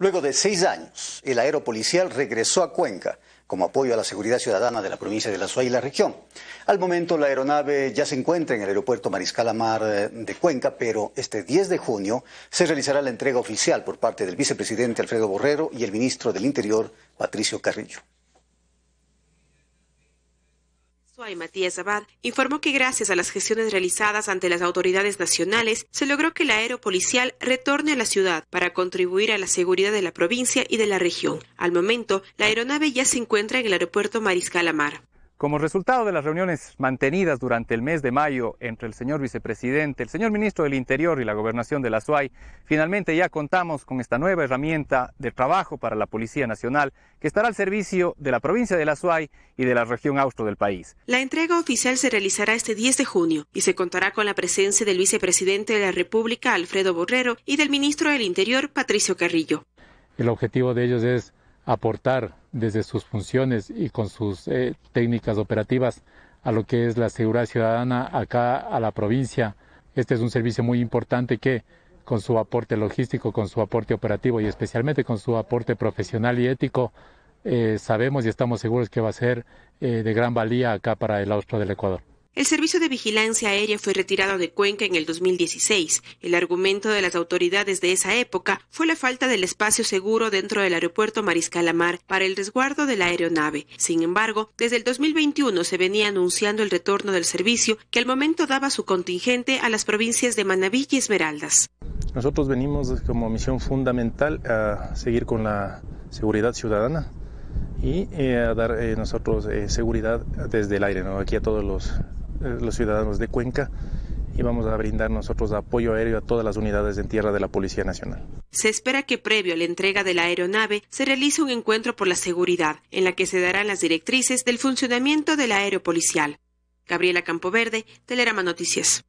Luego de seis años, el aeropolicial regresó a Cuenca como apoyo a la seguridad ciudadana de la provincia de La y la región. Al momento, la aeronave ya se encuentra en el aeropuerto Mariscal Amar eh, de Cuenca, pero este 10 de junio se realizará la entrega oficial por parte del vicepresidente Alfredo Borrero y el ministro del Interior, Patricio Carrillo. y Matías Abad, informó que gracias a las gestiones realizadas ante las autoridades nacionales, se logró que el aeropolicial retorne a la ciudad para contribuir a la seguridad de la provincia y de la región. Al momento, la aeronave ya se encuentra en el aeropuerto Mariscal Amar. Como resultado de las reuniones mantenidas durante el mes de mayo entre el señor vicepresidente, el señor ministro del Interior y la gobernación de la SUAY, finalmente ya contamos con esta nueva herramienta de trabajo para la Policía Nacional que estará al servicio de la provincia de la SUAY y de la región austro del país. La entrega oficial se realizará este 10 de junio y se contará con la presencia del vicepresidente de la República, Alfredo Borrero, y del ministro del Interior, Patricio Carrillo. El objetivo de ellos es aportar desde sus funciones y con sus eh, técnicas operativas a lo que es la seguridad ciudadana acá a la provincia. Este es un servicio muy importante que con su aporte logístico, con su aporte operativo y especialmente con su aporte profesional y ético, eh, sabemos y estamos seguros que va a ser eh, de gran valía acá para el austro del Ecuador. El servicio de vigilancia aérea fue retirado de Cuenca en el 2016. El argumento de las autoridades de esa época fue la falta del espacio seguro dentro del aeropuerto Mariscal Amar para el resguardo de la aeronave. Sin embargo, desde el 2021 se venía anunciando el retorno del servicio que al momento daba su contingente a las provincias de Manabí y Esmeraldas. Nosotros venimos como misión fundamental a seguir con la seguridad ciudadana y eh, a dar eh, nosotros eh, seguridad desde el aire, aquí a todos los eh, los ciudadanos de Cuenca y vamos a brindar nosotros apoyo aéreo a todas las unidades en tierra de la Policía Nacional. Se espera que previo a la entrega de la aeronave se realice un encuentro por la seguridad, en la que se darán las directrices del funcionamiento del aeropolicial. Gabriela Campoverde, Telerama Noticias.